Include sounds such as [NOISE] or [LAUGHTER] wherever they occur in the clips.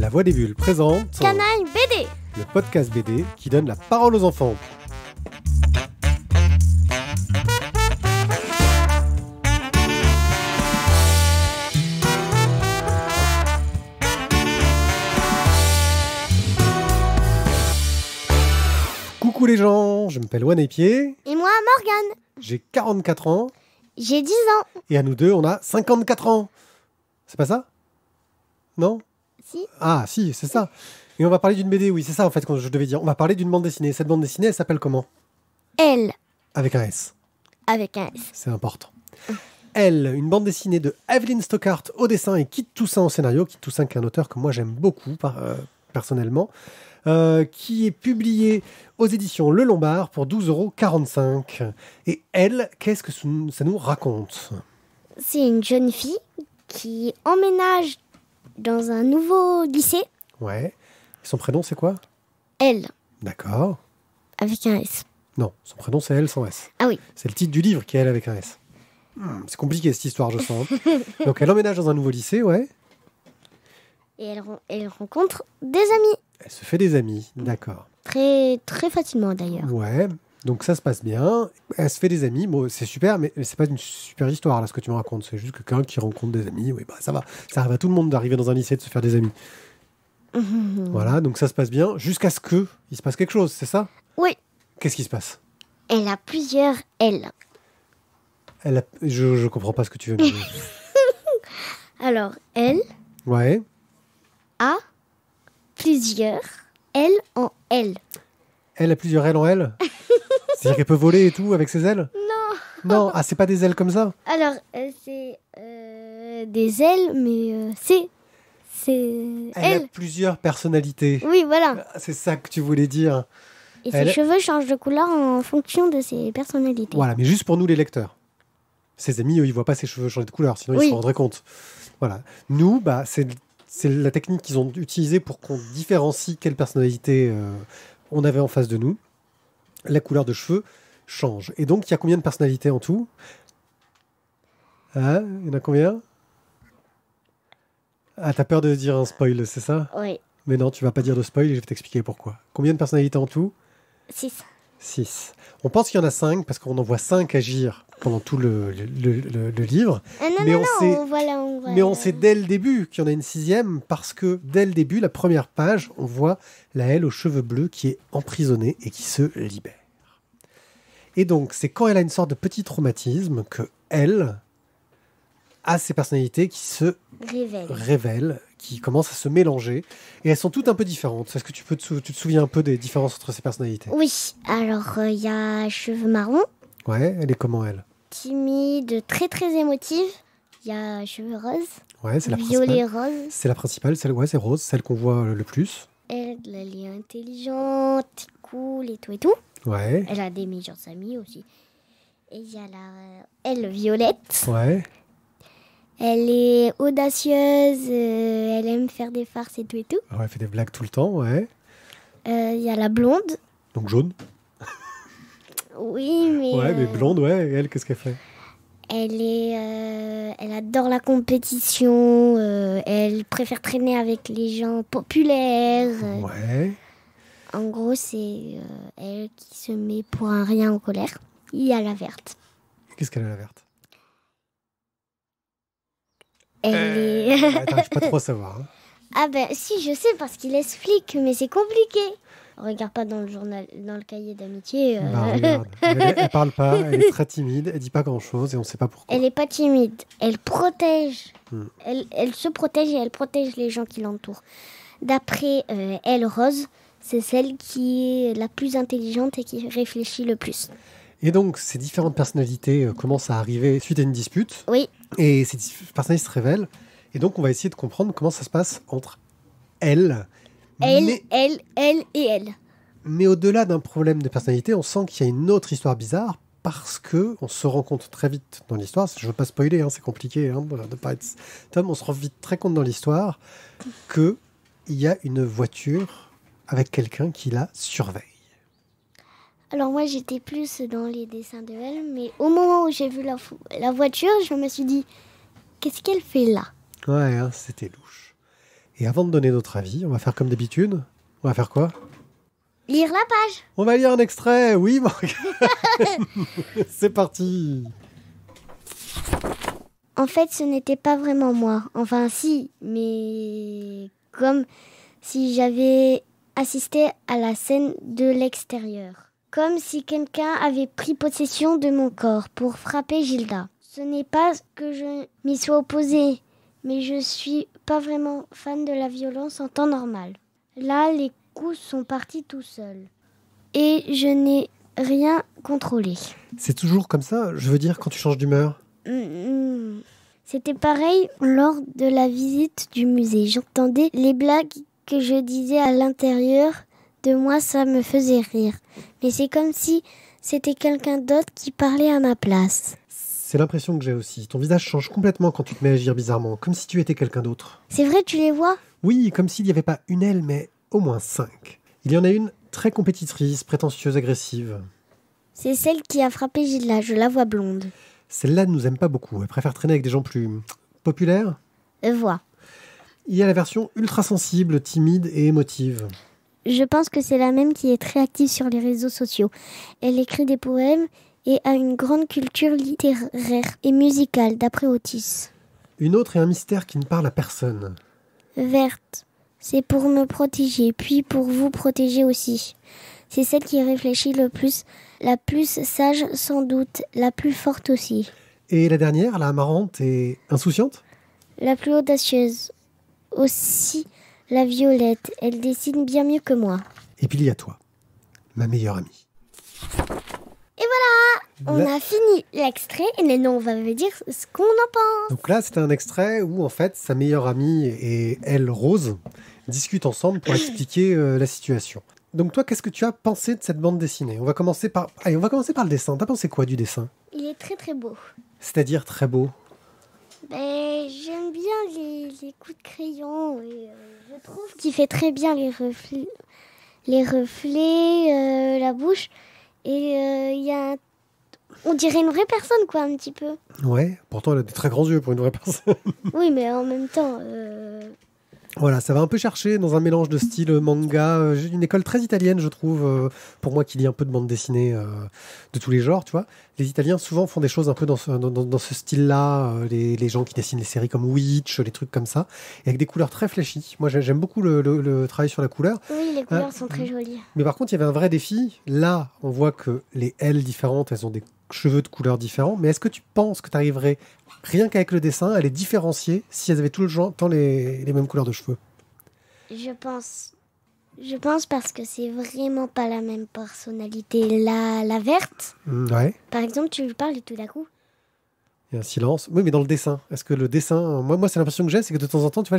La Voix des Bulles présente Canaille BD, le podcast BD qui donne la parole aux enfants. Coucou les gens, je m'appelle One Pied. Et moi, Morgane. j'ai 44 ans J'ai 10 ans. et à nous deux on a 54 ans. C'est pas ça Non ah, si, c'est ça. Et on va parler d'une BD, oui, c'est ça en fait Quand je devais dire. On va parler d'une bande dessinée. Cette bande dessinée, elle s'appelle comment Elle. Avec un S. Avec un S. C'est important. Elle, une bande dessinée de Evelyn Stockart au dessin et Kit Toussaint au scénario. Kit Toussaint, qui est un auteur que moi j'aime beaucoup euh, personnellement, euh, qui est publié aux éditions Le Lombard pour 12,45 Et elle, qu'est-ce que ça nous raconte C'est une jeune fille qui emménage dans un nouveau lycée. Ouais. Son prénom, c'est quoi Elle. D'accord. Avec un S. Non, son prénom, c'est Elle sans S. Ah oui. C'est le titre du livre qui est Elle avec un S. Hmm, c'est compliqué cette histoire, je sens. Hein. [LAUGHS] Donc elle emménage dans un nouveau lycée, ouais. Et elle, elle rencontre des amis. Elle se fait des amis, d'accord. Très, très facilement d'ailleurs. Ouais. Donc ça se passe bien, elle se fait des amis, bon c'est super, mais c'est pas une super histoire là ce que tu me racontes, c'est juste quelqu'un qui rencontre des amis, oui bah ça va, ça arrive à tout le monde d'arriver dans un lycée de se faire des amis. [LAUGHS] Voilà, donc ça se passe bien jusqu'à ce que il se passe quelque chose, c'est ça Oui. Qu'est-ce qui se passe Elle a plusieurs L. Elle a... je, comprends pas ce que tu veux dire. [LAUGHS] Alors, Elle Ouais. A. Plusieurs L en L. Elle a plusieurs L en L [LAUGHS] cest peut voler et tout avec ses ailes Non. Non, ah, c'est pas des ailes comme ça Alors, euh, c'est euh, des ailes, mais euh, c'est. C'est. Elle, elle, a plusieurs personnalités. Oui, voilà. Ah, c'est ça que tu voulais dire. Et ses cheveux changent de couleur en fonction de ses personnalités. Voilà, mais juste pour nous les lecteurs. Ses amis, eux, ils voient pas ses cheveux changer de couleur, sinon ils se rendraient compte. Voilà. Nous, bah, c'est c'est la technique qu'ils ont utilisée pour qu'on différencie quelle personnalité on avait en face de nous la couleur de cheveux change. Et donc, il y a combien de personnalités en tout hein Il y en a combien Ah, t'as peur de dire un spoil, c'est ça Oui. Mais non, tu vas pas dire de spoil et je vais t'expliquer pourquoi. Combien de personnalités en tout 6. 6. On pense qu'il y en a 5 parce qu'on en voit 5 agir pendant tout le, livre. mais on sait, Mais on sait dès le début qu'il y en a une sixième parce que dès le début, la première page, on voit la elle aux cheveux bleus qui est emprisonnée et qui se libère. Et donc, c'est quand elle a une sorte de petit traumatisme que elle a ses personnalités qui se révèlent, qui commencent à se mélanger. Et elles sont toutes un peu différentes. Est-ce que tu, peux te, tu te souviens un peu des différences entre ces personnalités Oui, alors euh, il y a cheveux marrons. Ouais, elle est comment elle timide, très très émotive. Il y a cheveux roses. Ouais, c'est la Violet rose. C'est la principale, celle, ouais, c'est rose, celle qu'on voit euh, le plus. Elle, est intelligente, cool et tout et tout. Ouais. Elle a des meilleurs amis aussi. Et il y a la, euh, elle, violette. Ouais. Elle est audacieuse, euh, elle aime faire des farces et tout et tout. Ouais, elle fait des blagues tout le temps, ouais. Il y a la blonde. Donc jaune. Oui, mais. Ouais, mais euh, blonde, ouais. elle, qu'est-ce qu'elle fait elle, est, euh, elle adore la compétition, euh, elle préfère traîner avec les gens populaires. Ouais. En gros, c'est elle qui se met pour un rien en colère. Il y a la verte. Qu'est-ce qu'elle a la verte Elle est. Ah, attends, je pas trop savoir. Hein. Ah ben si, je sais parce qu'il explique, mais c'est compliqué regarde pas dans le journal, dans le cahier d'amitié. Euh, bah, [LAUGHS] elle, parle pas, elle est très timide, elle dit pas grand chose et on sait pas pourquoi. Elle n'est pas timide, elle protège, hmm. elle, se protège et elle protège les gens qui l'entourent. D'après euh, elle, Rose, c'est celle qui est la plus intelligente et qui réfléchit le plus. Et donc, ces différentes personnalités euh, commencent à arriver suite à une dispute. Oui. Et ces personnalités se révèlent. Et donc, on va essayer de comprendre comment ça se passe entre Elle. Elle, elle, elle et elle. Mais au-delà d'un problème de personnalité, on sent qu'il y a une autre histoire bizarre parce que on se rend compte très vite dans l'histoire. Je ne veux pas spoiler, hein, c'est compliqué hein, de pas être Tom. On se rend vite très compte dans l'histoire que il y a une voiture avec quelqu'un qui la surveille. Alors moi j'étais plus dans les dessins de elle, mais au moment où j'ai vu la, voiture, je me suis dit qu'est-ce qu'elle fait là Ouais, hein, c'était louche. Et avant de donner notre avis, on va faire comme d'habitude. On va faire quoi lire la page. On va lire un extrait, oui, [LAUGHS] C'est parti. En fait, ce n'était pas vraiment moi. Enfin, si, mais comme si j'avais assisté à la scène de l'extérieur. Comme si quelqu'un avait pris possession de mon corps pour frapper Gilda. Ce n'est pas que je m'y sois opposée, mais je suis pas vraiment fan de la violence en temps normal. Là, les sont partis tout seuls. Et je n'ai rien contrôlé. C'est toujours comme ça, je veux dire, quand tu changes d'humeur C'était pareil lors de la visite du musée. J'entendais les blagues que je disais à l'intérieur de moi, ça me faisait rire. Mais c'est comme si c'était quelqu'un d'autre qui parlait à ma place. C'est l'impression que j'ai aussi. Ton visage change complètement quand tu te mets à agir bizarrement, comme si tu étais quelqu'un d'autre. C'est vrai, tu les vois Oui, comme s'il n'y avait pas une aile, mais au moins cinq. Il y en a une très compétitrice, prétentieuse, agressive. C'est celle qui a frappé Gilda, je la vois blonde. Celle-là ne nous aime pas beaucoup, elle préfère traîner avec des gens plus populaires. Voix. Euh, vois. Il y a la version ultra sensible, timide et émotive. Je pense que c'est la même qui est très active sur les réseaux sociaux. Elle écrit des poèmes et a une grande culture littéraire et musicale, d'après Otis. Une autre est un mystère qui ne parle à personne. Verte. C'est pour me protéger, puis pour vous protéger aussi. C'est celle qui réfléchit le plus, la plus sage sans doute, la plus forte aussi. Et la dernière, la marrante et insouciante La plus audacieuse. Aussi la violette, elle dessine bien mieux que moi. Et puis il y a toi, ma meilleure amie. Et voilà on a fini l'extrait et maintenant on va vous dire ce qu'on en pense. Donc là, c'est un extrait où en fait sa meilleure amie et elle, Rose, discutent ensemble pour [COUGHS] expliquer euh, la situation. Donc toi, qu'est-ce que tu as pensé de cette bande dessinée On va commencer par Allez, on va commencer par le dessin. T'as pensé quoi du dessin Il est très très beau. C'est-à-dire très beau ben, J'aime bien les, coups de crayon et euh, je trouve qu'il fait très bien les reflets, les reflets euh, la bouche. Et il y a un on dirait une vraie personne, quoi, un petit peu. Ouais, pourtant elle a des très grands yeux pour une vraie personne. [LAUGHS] oui, mais en même temps. Euh, voilà, ça va un peu chercher dans un mélange de style manga, J'ai euh, une école très italienne, je trouve, euh, pour moi qu'il y a un peu de bande dessinée de tous les genres, tu vois. Les Italiens souvent font des choses un peu dans ce, style-là, les, gens qui dessinent les séries comme Witch, les trucs comme ça, avec des couleurs très fléchies. Moi j'aime beaucoup le, travail sur la couleur. Oui, les couleurs sont très mm. jolies. Mais par contre, il y avait un vrai défi. Là, on voit que les L différentes, elles ont des cheveux de couleurs différents, mais est-ce que tu penses que tu arriverais, rien qu'avec le dessin, à les différencier si elles avaient tout le temps les, les mêmes couleurs de cheveux Je pense. Je pense parce que c'est vraiment pas la même personnalité. La, la verte, mmh, par exemple, tu lui parles tout d'un coup, il y a un silence. Oui, mais dans le dessin. Est-ce que le dessin. Moi, c'est l'impression que j'ai, c'est que de temps en temps, tu vois,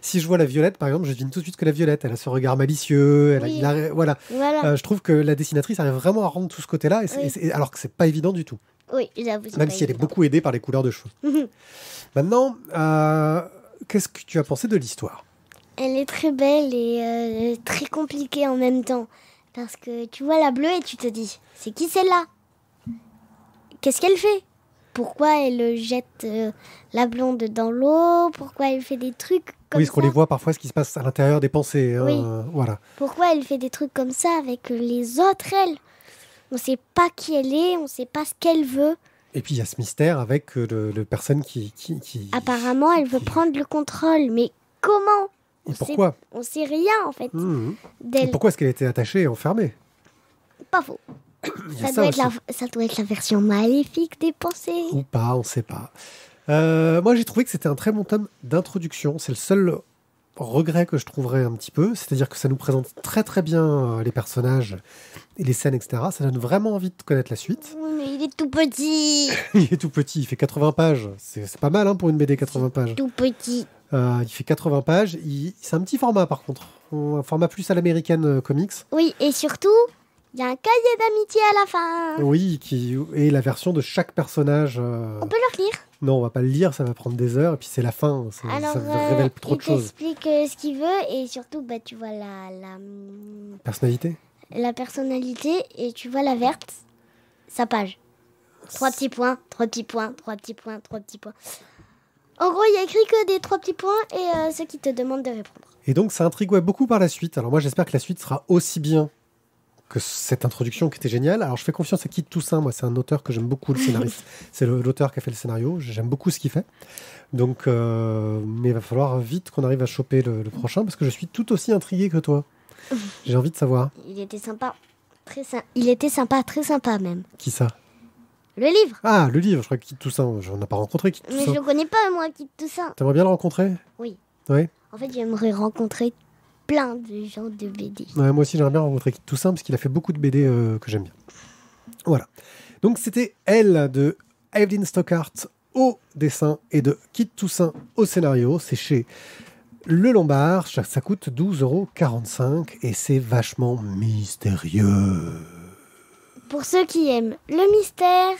si je vois la violette, par exemple, je devine tout de suite que la violette, elle a ce regard malicieux. Elle Voilà. Euh, je trouve que la dessinatrice arrive vraiment à rendre tout ce côté-là, alors que c'est pas évident du tout. Oui, j'avoue. Même si elle est beaucoup aidée par les couleurs de cheveux. Mhm. [LAUGHS] Maintenant, euh, qu'est-ce que tu as pensé de l'histoire Elle est très belle et euh, très compliquée en même temps. Parce que tu vois la bleue et tu te dis, c'est qui celle-là Qu'est-ce qu'elle fait pourquoi elle jette euh, la blonde dans l'eau, pourquoi elle fait des trucs comme oui, parce qu'on les voit parfois, ce qui se passe à l'intérieur des pensées. Hein, euh, voilà. Pourquoi elle fait des trucs comme ça avec euh, les autres, elle On ne sait pas qui elle est, on ne sait pas ce qu'elle veut. Et puis il y a ce mystère avec le, personne qui, qui, Apparemment, elle veut prendre le contrôle, mais comment on pourquoi sait, rien en fait. Mmh. pourquoi est-ce qu'elle était attachée et enfermée Pas faux ça, doit être la, version maléfique des pensées. Ou pas, on ne sait pas. Euh, moi, j'ai trouvé que c'était un très bon tome d'introduction. C'est le seul regret que je trouverais un petit peu. C'est-à-dire que ça nous présente très très bien euh, les personnages et les scènes, etc. Ça donne vraiment envie de connaître la suite. il est tout petit. [LAUGHS] il est tout petit. Il fait 80 pages. C'est pas mal hein, pour une BD 80 pages. Tout petit. Euh, il fait 80 pages. C'est un petit format par contre. Un format plus à l'américaine comics. Oui, et surtout, il y a un cahier d'amitié à la fin. Oui, qui est la version de chaque personnage. Euh, on peut le lire. Non, on va pas le lire, ça va prendre des heures, et puis c'est la fin. Alors, ça révèle euh, trop de choses. t'explique euh, ce qu'il veut et surtout, bah, tu vois la, la, hum, Personnalité la personnalité et tu vois la verte, sa page. Trois petits points, trois petits points, trois petits points, trois petits points. En gros, il y a écrit que des trois petits points et ce ceux qui te demande de répondre. Et donc, ça intrigue beaucoup par la suite. Alors, moi, j'espère que la suite sera aussi bien cette introduction qui était géniale. Alors je fais confiance à Kit Toussaint, moi c'est un auteur que j'aime beaucoup, le [LAUGHS] scénariste. c'est l'auteur qui a fait le scénario, j'aime beaucoup ce qu'il fait. Donc, euh, mais il va falloir vite qu'on arrive à choper le, prochain parce que je suis tout aussi intrigué que toi. [LAUGHS] J'ai envie de savoir. Il était sympa, très sympa. Il était sympa, très sympa même. Qui ça Le livre. Ah, le livre. Je crois que tout Toussaint, on n'a pas rencontré qui. Mais je le connais pas moi, Kit Toussaint. T'aimerais bien le rencontrer Oui. Oui. En fait, j'aimerais rencontrer plein de gens de BD. moi aussi, j'aimerais bien rencontrer Toussaint parce qu'il a fait beaucoup de BD euh, que j'aime bien. Voilà. Donc, c'était elle de Evelyn Stockart au dessin et de Kit Toussaint au scénario. C'est chez Le Lombard. Ça coûte 12,45€ et c'est vachement mystérieux. Pour ceux qui aiment le mystère,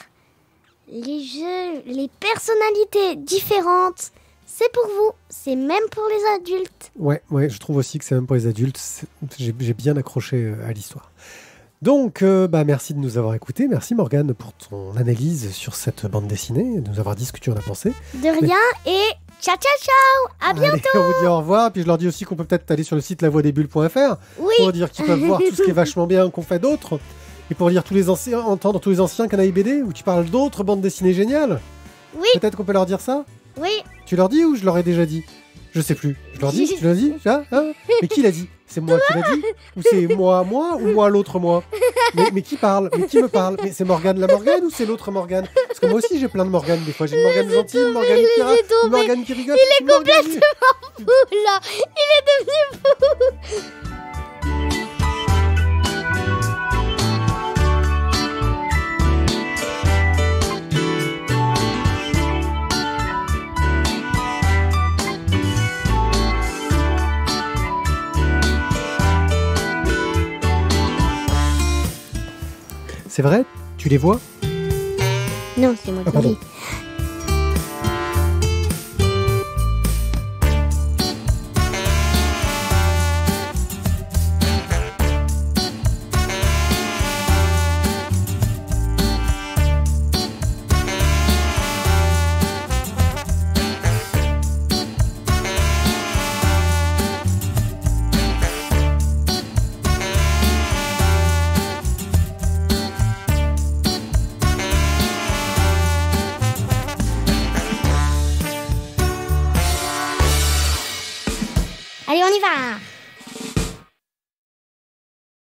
les jeux, les personnalités différentes c'est pour vous, c'est même pour les adultes. Ouais, ouais, je trouve aussi que c'est même pour les adultes. J'ai bien accroché euh, à l'histoire. Donc, euh, bah, merci de nous avoir écoutés. Merci Morgane pour ton analyse sur cette bande dessinée, de nous avoir dit ce que tu en as pensé. De rien et ciao, ciao, ciao À bientôt On vous dit au revoir. Puis je leur dis aussi qu'on peut peut-être aller sur le site lavoidesbulles.fr oui. pour dire qu'ils peuvent [LAUGHS] voir tout ce qui est vachement bien qu'on fait d'autres. Et pour lire tous les anciens, entendre tous les anciens Canaille BD où tu parles d'autres bandes dessinées géniales. Oui. Peut-être qu'on peut leur dire ça oui. Tu leur dis ou je leur ai déjà dit Je sais plus. Je leur dis Tu leur dis ah, Mais qui l'a dit C'est moi qui l'a dit Ou c'est moi moi ou moi l'autre moi mais, mais, qui parle Mais qui me parle Mais c'est Morgane la Morgane ou c'est l'autre Morgane Parce que moi aussi j'ai plein de Morgane des fois. J'ai une Morgane gentille, une Morgane qui Morgane qui rigole. Il est complètement fou là Il est devenu fou C'est vrai Tu les vois Non, c'est moi les ah,